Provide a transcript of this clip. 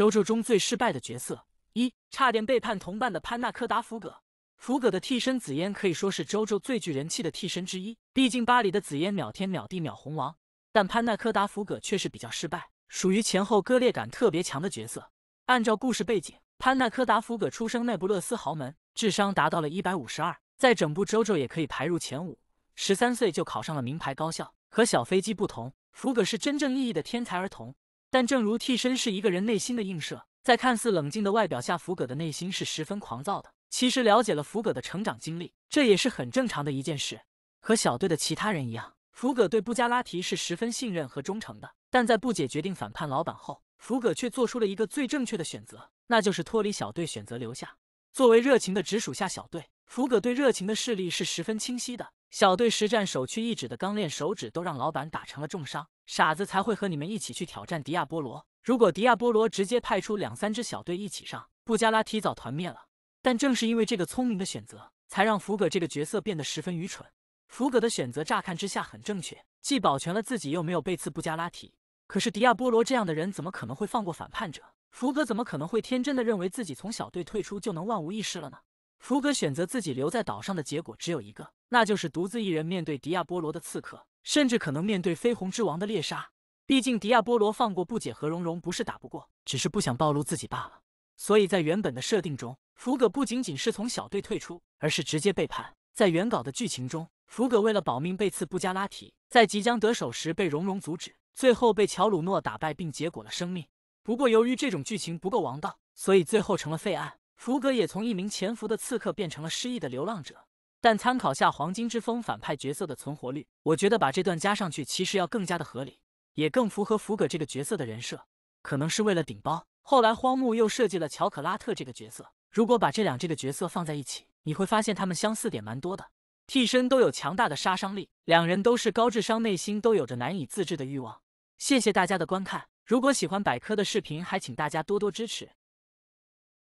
周周中最失败的角色，一差点背叛同伴的潘纳科达福葛。福葛的替身紫烟可以说是周周最具人气的替身之一，毕竟巴黎的紫烟秒天秒地秒红王。但潘纳科达福葛却是比较失败，属于前后割裂感特别强的角色。按照故事背景，潘纳科达福葛出生奈不勒斯豪门，智商达到了一百五十二，在整部周周也可以排入前五。十三岁就考上了名牌高校。和小飞机不同，福葛是真正意义的天才儿童。但正如替身是一个人内心的映射，在看似冷静的外表下，福格的内心是十分狂躁的。其实了解了福格的成长经历，这也是很正常的一件事。和小队的其他人一样，福格对布加拉提是十分信任和忠诚的。但在布姐决定反叛老板后，福格却做出了一个最正确的选择，那就是脱离小队，选择留下。作为热情的直属下小队，福格对热情的势力是十分清晰的。小队实战首屈一指的钢链手指都让老板打成了重伤，傻子才会和你们一起去挑战迪亚波罗。如果迪亚波罗直接派出两三支小队一起上，布加拉提早团灭了。但正是因为这个聪明的选择，才让福格这个角色变得十分愚蠢。福格的选择乍看之下很正确，既保全了自己，又没有背刺布加拉提。可是迪亚波罗这样的人怎么可能会放过反叛者？福格怎么可能会天真的认为自己从小队退出就能万无一失了呢？福格选择自己留在岛上的结果只有一个。那就是独自一人面对迪亚波罗的刺客，甚至可能面对绯红之王的猎杀。毕竟迪亚波罗放过不解和蓉蓉不是打不过，只是不想暴露自己罢了。所以在原本的设定中，福格不仅仅是从小队退出，而是直接背叛。在原稿的剧情中，福格为了保命被刺布加拉提，在即将得手时被蓉蓉阻止，最后被乔鲁诺打败并结果了生命。不过由于这种剧情不够王道，所以最后成了废案。福格也从一名潜伏的刺客变成了失忆的流浪者。但参考下《黄金之风》反派角色的存活率，我觉得把这段加上去其实要更加的合理，也更符合福葛这个角色的人设。可能是为了顶包，后来荒木又设计了乔可拉特这个角色。如果把这两这个角色放在一起，你会发现他们相似点蛮多的：替身都有强大的杀伤力，两人都是高智商，内心都有着难以自制的欲望。谢谢大家的观看。如果喜欢百科的视频，还请大家多多支持。